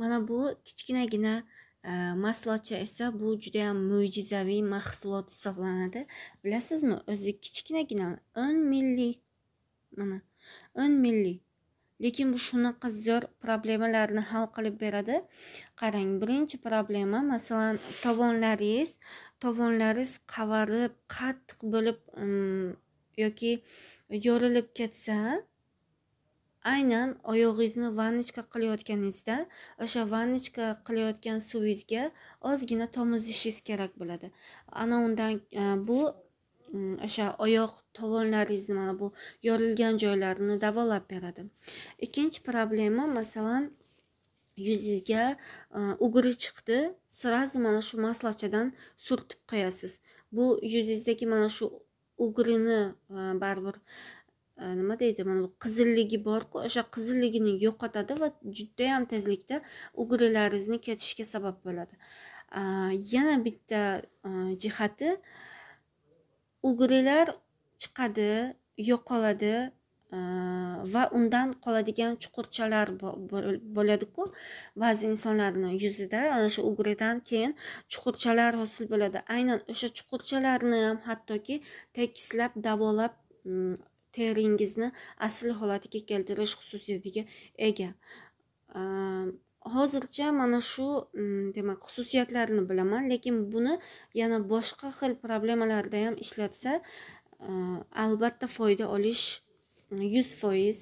mana bu kichkinagina e, maslacha esa bu juda ham mo'jizaviy mahsulot hisoblanadi bilasizmi o'zi kichkinagina o'n milli mana o'n milli lekin bu shunaqa zo'r problemalarni hal qilib beradi qarang birinchi problema masalan tovonlaringiz tovonlaringiz qavarib qattiq bo'lib yoki yo'rilib ketsa aynan oyog'ingizni vannochka qilayotganingizda o'sha vannochka qilayotgan suvingizga ozgina tomizishingiz kerak bo'ladi ana undan e, bu mm, o'sha oyoq tovonlaringizni mana bu yorilgan joylarini davolab beradi ikkinchi problema masalan yuzingizga e, ugri chiqdi сразу mana shu maslachadan surtib qo'yasiz bu yuzingizdagi mana shu ugrini e, baribir Э, nima deydi mana bu qizilligi borku o'sha qizilligini yo'qotadi va judayam tezlikda ugrilaringizni ketishiga sabab bo'ladi э, yana bitta э, jihati ugrilar chiqadi yo'qoladi va undan qoladigan chuqurchalar bo'ladiku ba'zi insonlarni yuzida ana shu ugridan keyin chuqurchalar hosil bo'ladi aynan o'sha chuqurchalarni ham hattoki tekislab davolab mm, teringizni asl holatiga keltirish xususiyatiga ega hozircha mana shu mm, demak xususiyatlarini bilaman lekin buni yana boshqa xil problemalarda ham ishlatsa albatta foyda olish yuz foiz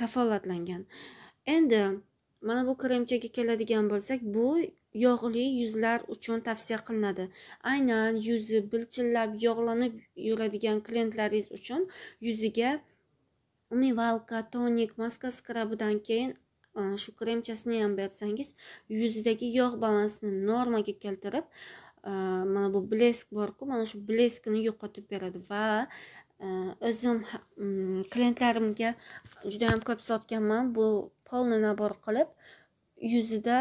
kafolatlangan endi mana bu kremchaga keladigan bo'lsak bu yog'li yuzlar uchun tavsiya qilinadi aynan yuzi bilchillab yog'lanib yuradigan klientlaringiz uchun yuziga umivalka tonik maska skrabidan keyin e, shu kremchasini ham bersangiz yuzdagi yog' balansini normaga keltirib e, mana bu blesk borku mana shu bleskini yo'qotib beradi va e, o'zim klientlarimga judayam ko'p sotganman bu polni nabor qilib yuzida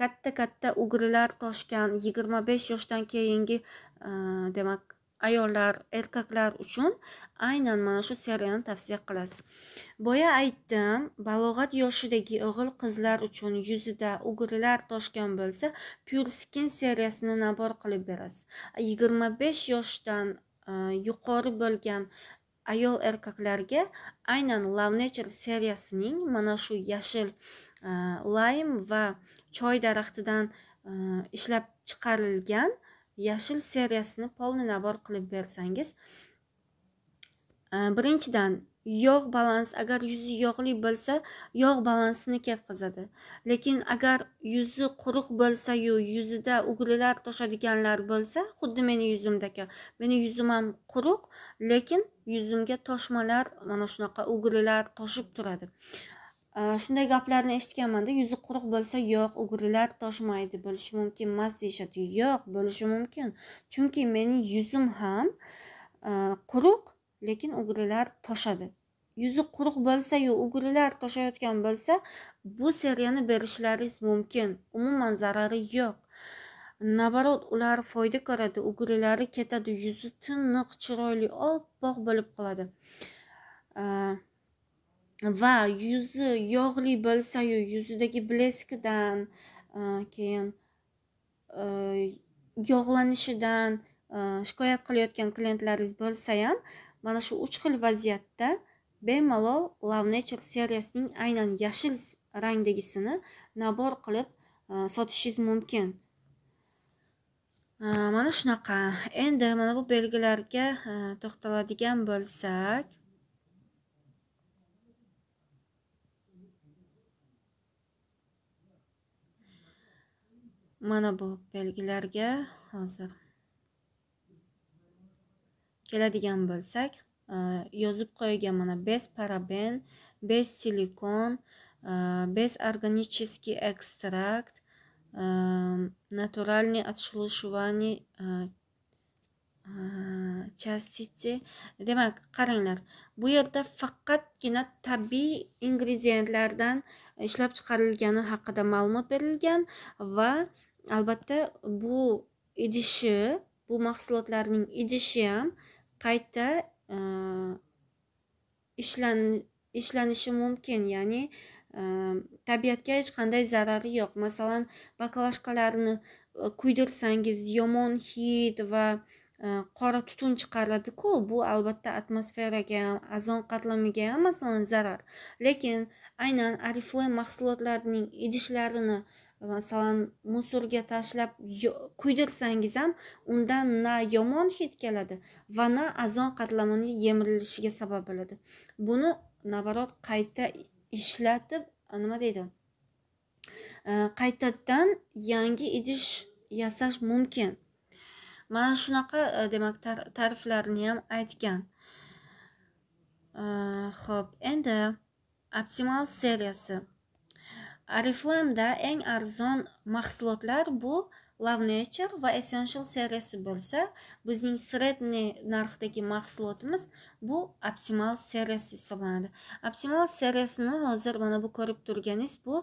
katta katta ugrilar toshgan yigirma besh yoshdan keyingi e, demak ayollar erkaklar uchun aynan mana shu seriyani tavsiya qilasiz boya aytdim balog'at yoshidagi o'g'il qizlar uchun yuzida ugrilar toshgan bo'lsa pure skin seriyasini nabor qilib berasiz yigirma besh yoshdan e, yuqori bo'lgan ayol erkaklarga aynan love nature seriyasining mana shu yashil laym va choy daraxtidan ishlab chiqarilgan yashil seriyasini polni nabor qilib bersangiz birinchidan yog' balans agar yuzi yog'li bo'lsa yog' balansini ketkazadi lekin agar yuzi quruq bo'lsayu yuzida ugrilar toshadiganlar bo'lsa xuddi meni yuzimdaki meni yuzim ham quruq lekin yuzimga toshmalar mana shunaqa ugrilar toshib turadi Э, shunday gaplarni eshitganmanda yuzi quruq bo'lsa yo'q ugrilar toshmaydi bo'lishi mumkin emas deyishadi yo'q bo'lishi mumkin chunki mening yuzim ham e, quruq lekin ugrilar toshadi yuzi quruq bo'lsayu ugrilar toshayotgan bo'lsa bu seriyani berishlaringiz mumkin umuman zarari yo'q наоборот ular foyda ko'radi ugrilari ketadi yuzi tiniq chiroyli oppoq bo'lib qoladi e, va yuzi yog'li bo'lsayu yuzidagi bleskdan e, keyin e, yog'lanishidan e, shikoyat qilayotgan klientlaringiz bo'lsa ham mana shu uch xil vaziyatda bemalol love nature seriyasining aynan yashil rangdagisini nabor qilib sotishingiz mumkin mana shunaqa endi mana bu belgilarga to'xtaladigan bo'lsak mana bu belgilarga hozir keladigan bo'lsak e, yozib qo'ygan mana bez paraben bez silikon e, bez органический ekstrakt naturalni отшелушивание частицы demak qaranglar bu yerda faqatgina tabiiy ingredientlardan ishlab chiqarilgani haqida ma'lumot berilgan va albatta bu idishi bu mahsulotlarning idishi ham qayta e, ishlan ishlanishi mumkin ya'ni e, tabiatga hech qanday zarari yo'q masalan bakalashkalarni e, kuydirsangiz yomon hid va qora tutun chiqaradiku bu albatta atmosferaga ham ozon qatlamiga ham masalan zarar lekin aynan oriflame mahsulotlarining idishlarini masalan musorga tashlab kuydirsangiz ham undan na yomon hid keladi va na azon qatlamini yemirilishiga sabab bo'ladi buni naоборот qayta ishlatib nima deydi qaytadan yangi idish yasash mumkin mana shunaqa demak ta'riflarni tariflarini ham aytgan ho'p endi optimal seriyasi oriflamda eng arzon mahsulotlar bu love nature va essential seriyasi bo'lsa bizning средний narxdagi mahsulotimiz bu optimal seriyasi hisoblanadi optimal seriyasini hozir mana bu ko'rib turganingiz bu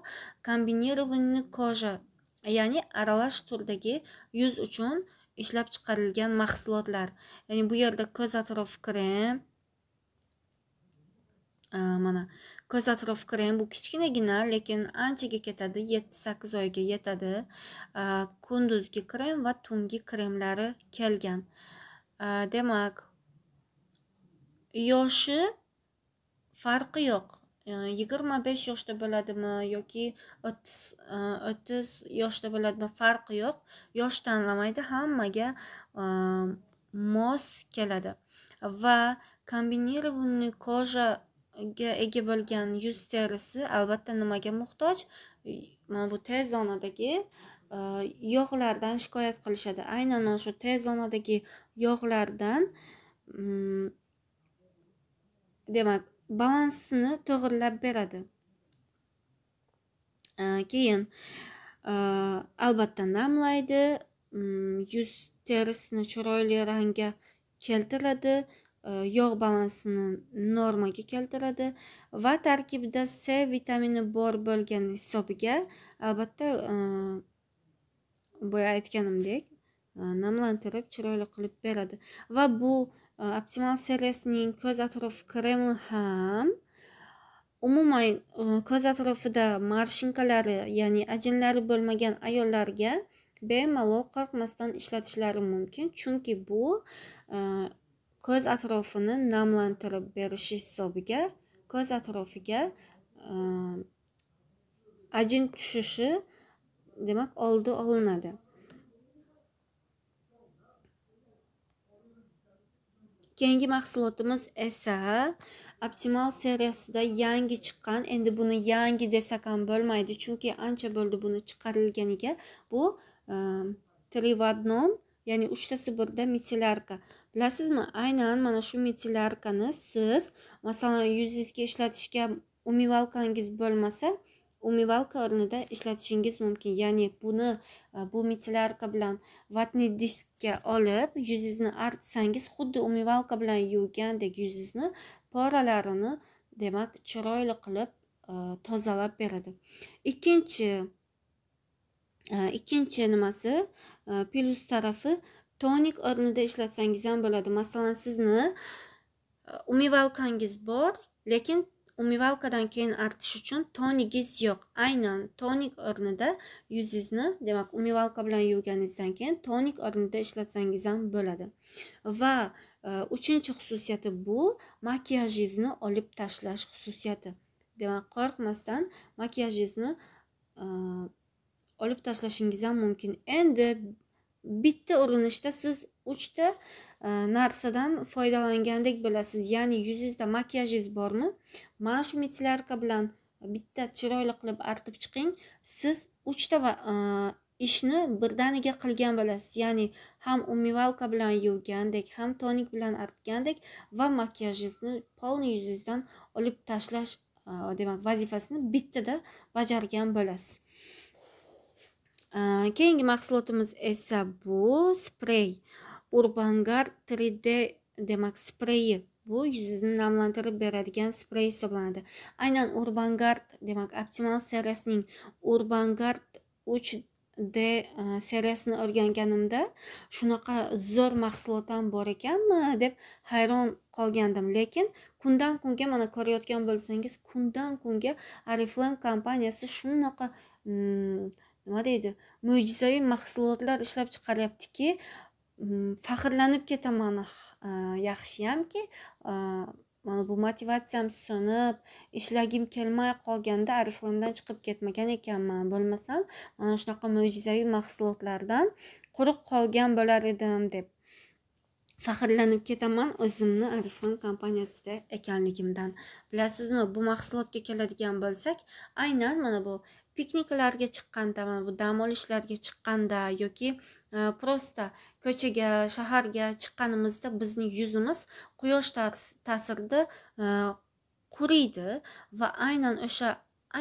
kombinirованный koja ya'ni aralash turdagi yuz uchun ishlab chiqarilgan mahsulotlar ya'ni bu yerda ko'z atrof krem Э, mana atrof krem bu kichkinagina lekin anchaga ketadi yetti sakkiz oyga yetadi э, kunduzgi krem va tungi kremlari kelgan э, demak yoshi farqi yo'q yigirma besh yoshda bo'ladimi yoki o'ttiz o'ttiz yoshda bo'ladimi farqi yo'q yosh tanlamaydi hammaga mos keladi va kombinированный кожа ga ega bo'lgan yuz terisi albatta nimaga muhtoj mana bu tez zonadagi e, yog'lardan shikoyat qilishadi aynan mana shu tez zonadagi yog'lardan mm, demak balansni to'g'irlab beradi e, keyin e, albatta namlaydi mm, yuz terisini chiroyli rangga keltiradi E, yog' balansini normaga keltiradi va tarkibida c vitamini bor bo'lgani hisobiga albatta e, boya aytganimdek e, namlantirib chiroyli qilib beradi va bu optimal seriyasining ko'z atrofi kremi ham umuman ko'z atrofida marshinkalari ya'ni ajinlari bo'lmagan ayollarga bemalol qo'rqmasdan ishlatishlari mumkin chunki bu ko'z atrofini namlantirib berishi hisobiga ko'z atrofiga ajin tushishi demak oldi olinadi keyingi mahsulotimiz esa optimal seriyasida yangi chiqqan endi buni yangi desak ham bo'lmaydi chunki ancha bo'ldi buni chiqarilganiga bu три в одном ya'ni uchtasi birda mitsilarka bilasizmi aynan mana shu metillarkani siz masalan yuzingizga ishlatishga umivalkangiz bo'lmasa umivalka o'rnida ishlatishingiz mumkin ya'ni buni e, bu metillarka bilan vatni diskka olib yuzingizni artsangiz xuddi umivalka bilan yuvgandek yuzingizni poralarini demak chiroyli qilib e, tozalab beradi ikkinchi e, ikkinchi nimasi Pilus tarafi tonik o'rnida ishlatsangiz ham bo'ladi masalan sizni e, umivalkangiz bor lekin umivalkadan keyin artish uchun tonigiz yo'q aynan tonik o'rnida yuzingizni demak umivalka bilan yuvganingizdan keyin tonik o'rnida ishlatsangiz ham bo'ladi va e, uchinchi xususiyati bu makiyajingizni olib tashlash xususiyati demak qo'rqmasdan makiyajingizni e, olib tashlashingiz ham mumkin endi bitta urinishda siz uchta e, narsadan foydalangandek bo'lasiz ya'ni yuzingizda makiyajingiz bormi mana shu metilarka bilan bitta chiroyli qilib artib chiqing siz uchta e, ishni birdaniga qilgan bo'lasiz ya'ni ham umivalka bilan yuvgandek ham tonik bilan artgandek va makiyajingizni полный yuzingizdan olib tashlash e, demak vazifasini bittada bajargan bo'lasiz keyingi mahsulotimiz esa bu sprey urbangar 3d demak spreyi bu yuzingizni namlantirib beradigan sprey hisoblanadi aynan urbangard demak optimal seriyasining urbangard 3 d seriyasini o'rganganimda shunaqa zo'r mahsulot ham bor ekanmi deb hayron qolgandim lekin kundan kunga mana ko'rayotgan bo'lsangiz kundan kunga oriflame kompaniyasi shunaqa nima deydi mo'jizaviy mahsulotlar ishlab chiqaryaptiki mm, faxrlanib ketaman e, yaxshiyamki e, mana bu motivatsiyam so'nib ishlagim kelmay qolganda ariflamdan chiqib ketmagan ekanman bo'lmasam mana shunaqa mo'jizaviy mahsulotlardan quruq qolgan bo'lar edim deb faxrlanib ketaman o'zimni ariflam kompaniyasida ekanligimdan bilasizmi bu mahsulotga keladigan bo'lsak aynan mana bu pikniklarga chiqqanda mana bu dam olishlarga chiqqanda yoki e, prosta ko'chaga shaharga chiqqanimizda bizning yuzimiz quyosh ta'sirida e, quriydi va aynan o'sha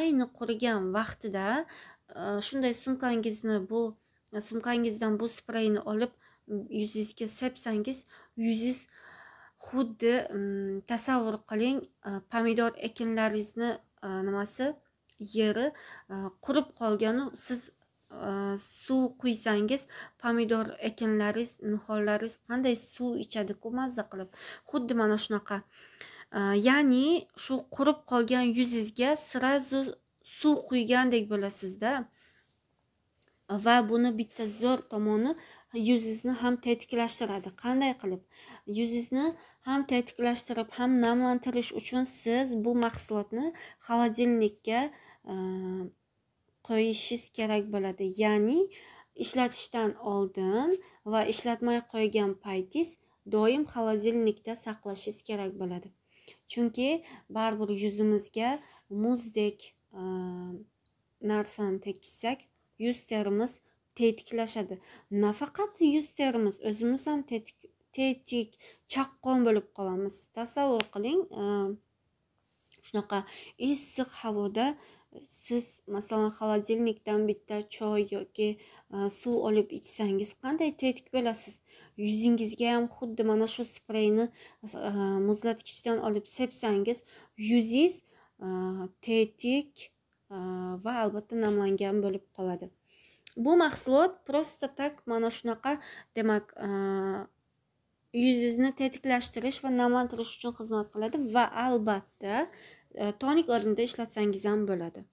ayni qurigan vaqtida e, shunday sumkangizni bu sumkangizdan bu spreyni olib yuzingizga sepsangiz yuzingiz xuddi mm, tasavvur qiling pomidor ekinlaringizni nimasi yeri e, qurib qolganu siz e, suv quysangiz pomidor ekinlaringiz nihollaringiz qanday suv ichadiku mazza qilib xuddi mana shunaqa e, ya'ni shu qurib qolgan yuzingizga сразу suv quygandek bo'lasizda va buni bitta zo'r tomoni yuzingizni ham tetiklashtiradi qanday qilib yuzingizni ham tetiklashtirib ham namlantirish uchun siz bu mahsulotni xolodilnikka Э, qo'yishingiz kerak bo'ladi ya'ni ishlatishdan oldin va ishlatmay qo'ygan paytingiz doim xolodilnikda saqlashingiz kerak bo'ladi chunki baribir yuzimizga muzdek e, narsani tekkizsak yuz terimiz tetiklashadi nafaqat yuz terimiz o'zimiz ham tetik tetik chaqqon bo'lib qolamiz tasavvur qiling e, shunaqa issiq havoda siz masalan xolodilnikdan bitta choy yoki e, suv olib ichsangiz qanday tetik bo'lasiz yuzingizga ham xuddi mana shu spreyni e, muzlatgichdan olib sepsangiz yuzingiz e, tetik va albatta namlangan bo'lib qoladi bu mahsulot просто так mana shunaqa demak yuzingizni tetiklashtirish va namlantirish uchun xizmat qiladi va albatta tonik o'rnida ishlatsangiz ham bo'ladi